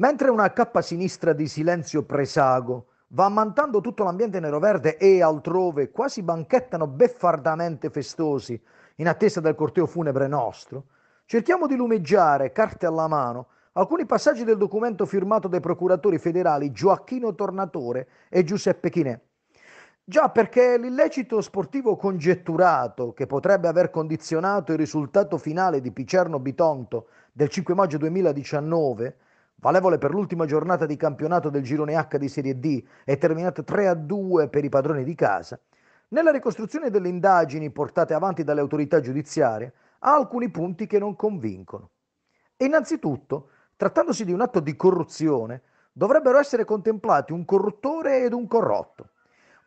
Mentre una cappa sinistra di silenzio presago va ammantando tutto l'ambiente nero-verde e altrove quasi banchettano beffardamente festosi in attesa del corteo funebre nostro, cerchiamo di lumeggiare, carte alla mano, alcuni passaggi del documento firmato dai procuratori federali Gioacchino Tornatore e Giuseppe Chinè. Già perché l'illecito sportivo congetturato che potrebbe aver condizionato il risultato finale di Picerno Bitonto del 5 maggio 2019 Valevole per l'ultima giornata di campionato del girone H di Serie D e terminata 3-2 per i padroni di casa, nella ricostruzione delle indagini portate avanti dalle autorità giudiziarie ha alcuni punti che non convincono. Innanzitutto, trattandosi di un atto di corruzione, dovrebbero essere contemplati un corruttore ed un corrotto.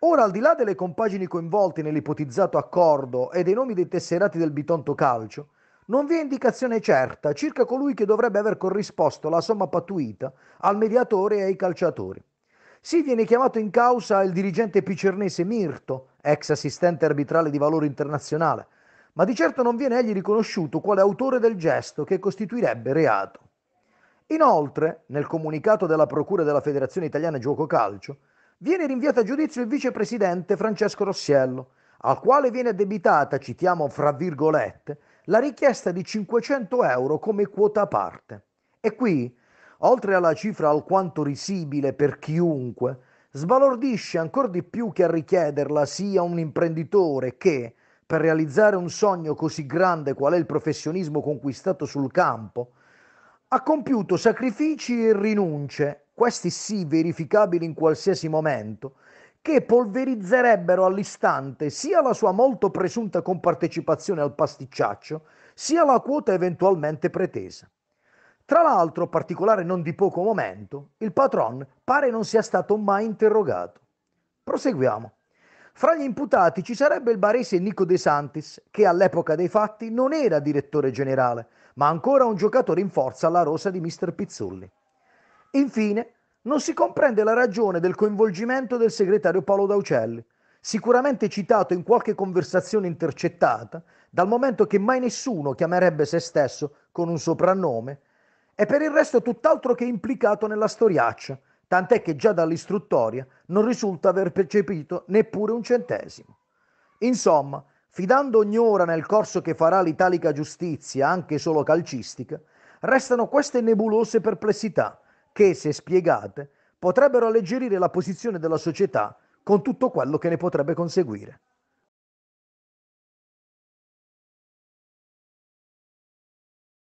Ora, al di là delle compagini coinvolte nell'ipotizzato accordo e dei nomi dei tesserati del Bitonto Calcio, non vi è indicazione certa circa colui che dovrebbe aver corrisposto la somma pattuita al mediatore e ai calciatori. Sì, viene chiamato in causa il dirigente picernese Mirto, ex assistente arbitrale di valore internazionale, ma di certo non viene egli riconosciuto quale autore del gesto che costituirebbe reato. Inoltre, nel comunicato della Procura della Federazione Italiana Gioco Calcio, viene rinviato a giudizio il vicepresidente Francesco Rossiello, al quale viene addebitata, citiamo fra virgolette, la richiesta di 500 euro come quota a parte. E qui, oltre alla cifra alquanto risibile per chiunque, sbalordisce ancora di più che a richiederla sia un imprenditore che, per realizzare un sogno così grande qual è il professionismo conquistato sul campo, ha compiuto sacrifici e rinunce, questi sì verificabili in qualsiasi momento, che polverizzerebbero all'istante sia la sua molto presunta compartecipazione al pasticciaccio, sia la quota eventualmente pretesa. Tra l'altro, particolare non di poco momento, il patron pare non sia stato mai interrogato. Proseguiamo. Fra gli imputati ci sarebbe il barese Nico De Santis, che all'epoca dei fatti non era direttore generale, ma ancora un giocatore in forza alla rosa di Mr. Pizzulli. Infine, non si comprende la ragione del coinvolgimento del segretario Paolo Daucelli, sicuramente citato in qualche conversazione intercettata, dal momento che mai nessuno chiamerebbe se stesso con un soprannome, e per il resto tutt'altro che implicato nella storiaccia, tant'è che già dall'istruttoria non risulta aver percepito neppure un centesimo. Insomma, fidando ogni ora nel corso che farà l'italica giustizia, anche solo calcistica, restano queste nebulose perplessità che, se spiegate, potrebbero alleggerire la posizione della società con tutto quello che ne potrebbe conseguire.